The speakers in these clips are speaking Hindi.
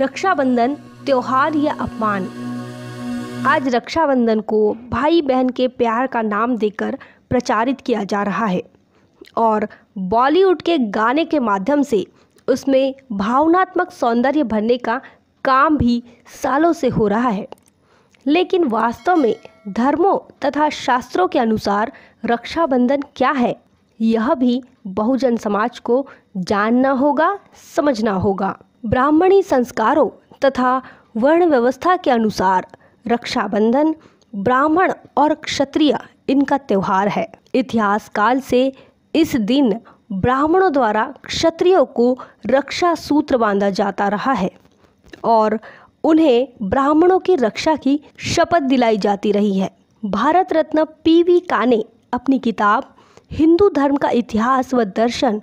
रक्षाबंधन त्यौहार या अपमान आज रक्षाबंधन को भाई बहन के प्यार का नाम देकर प्रचारित किया जा रहा है और बॉलीवुड के गाने के माध्यम से उसमें भावनात्मक सौंदर्य भरने का काम भी सालों से हो रहा है लेकिन वास्तव में धर्मों तथा शास्त्रों के अनुसार रक्षाबंधन क्या है यह भी बहुजन समाज को जानना होगा समझना होगा ब्राह्मणी संस्कारों तथा वर्ण व्यवस्था के अनुसार रक्षाबंधन ब्राह्मण और क्षत्रिय इनका त्यौहार है इतिहास काल से इस दिन ब्राह्मणों द्वारा क्षत्रियों को रक्षा सूत्र बांधा जाता रहा है और उन्हें ब्राह्मणों की रक्षा की शपथ दिलाई जाती रही है भारत रत्न पी वी काने अपनी किताब हिंदू धर्म का इतिहास व दर्शन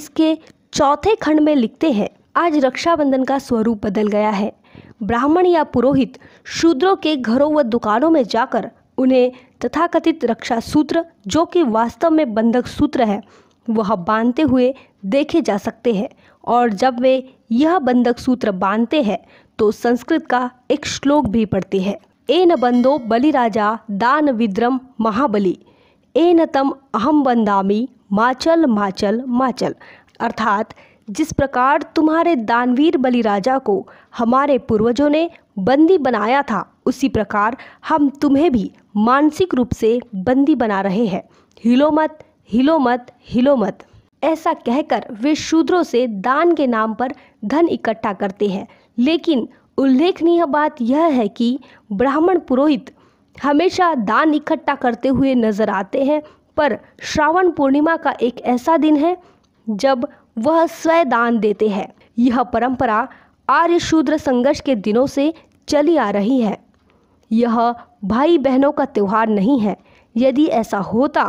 इसके चौथे खंड में लिखते हैं आज रक्षाबंधन का स्वरूप बदल गया है ब्राह्मण या पुरोहित शूद्रों के घरों व दुकानों में जाकर उन्हें तथाकथित रक्षा सूत्र जो कि वास्तव में बंधक सूत्र है वह बांधते हुए देखे जा सकते हैं और जब वे यह बंधक सूत्र बांधते हैं तो संस्कृत का एक श्लोक भी पढ़ते हैं ए न बंदो बलिराजा दान विद्रम महाबली ए न तम अहम बंदामी माचल माचल माचल अर्थात जिस प्रकार तुम्हारे दानवीर राजा को हमारे पूर्वजों ने बंदी बनाया था उसी प्रकार हम तुम्हें भी मानसिक रूप से बंदी बना रहे हैं हिलो मत हिलो मत हिलो मत ऐसा कहकर वे शूद्रों से दान के नाम पर धन इकट्ठा करते हैं लेकिन उल्लेखनीय बात यह है कि ब्राह्मण पुरोहित हमेशा दान इकट्ठा करते हुए नजर आते हैं पर श्रावण पूर्णिमा का एक ऐसा दिन है जब वह दान देते हैं यह परंपरा आर्य शूद्र संघर्ष के दिनों से चली आ रही है यह भाई बहनों का त्यौहार नहीं है यदि ऐसा होता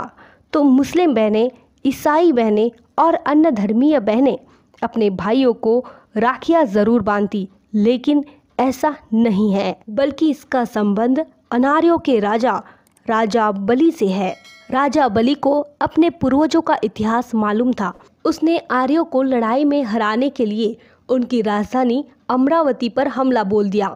तो मुस्लिम बहनें ईसाई बहनें और अन्य धर्मीय बहनें अपने भाइयों को राखियां ज़रूर बांधती लेकिन ऐसा नहीं है बल्कि इसका संबंध अनार्यों के राजा राजा बली से है राजा बली को अपने पूर्वजों का इतिहास मालूम था उसने आर्यों को लड़ाई में हराने के लिए उनकी राजधानी अमरावती पर हमला बोल दिया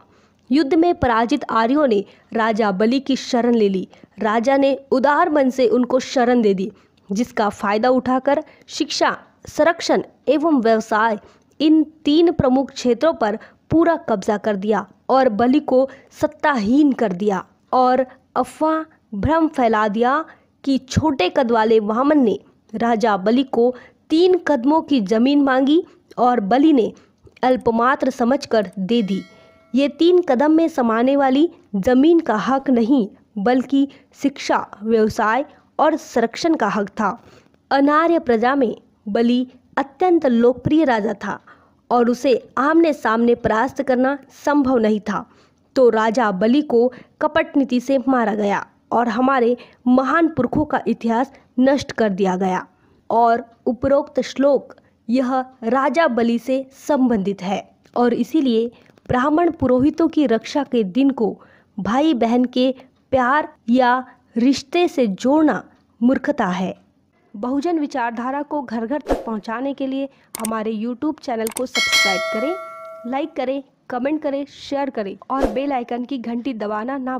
युद्ध में पराजित आर्यों ने राजा बलि की शरण ले ली राजा ने उदार मन से उनको शरण दे दी जिसका फायदा उठाकर शिक्षा संरक्षण एवं व्यवसाय इन तीन प्रमुख क्षेत्रों पर पूरा कब्जा कर दिया और बलि को सत्ताहीन कर दिया और अफवाह भ्रम फैला दिया कि छोटे कद वाले वामन ने राजा बलि को तीन कदमों की जमीन मांगी और बलि ने अल्पमात्र समझकर दे दी ये तीन कदम में समाने वाली जमीन का हक नहीं बल्कि शिक्षा व्यवसाय और संरक्षण का हक था अनार्य प्रजा में बलि अत्यंत लोकप्रिय राजा था और उसे आमने सामने परास्त करना संभव नहीं था तो राजा बलि को कपट नीति से मारा गया और हमारे महान पुरखों का इतिहास नष्ट कर दिया गया और उपरोक्त श्लोक यह राजा बलि से संबंधित है और इसीलिए ब्राह्मण पुरोहितों की रक्षा के दिन को भाई बहन के प्यार या रिश्ते से जोड़ना मूर्खता है बहुजन विचारधारा को घर घर तक पहुंचाने के लिए हमारे YouTube चैनल को सब्सक्राइब करें लाइक करें कमेंट करें शेयर करें और बेल आइकन की घंटी दबाना ना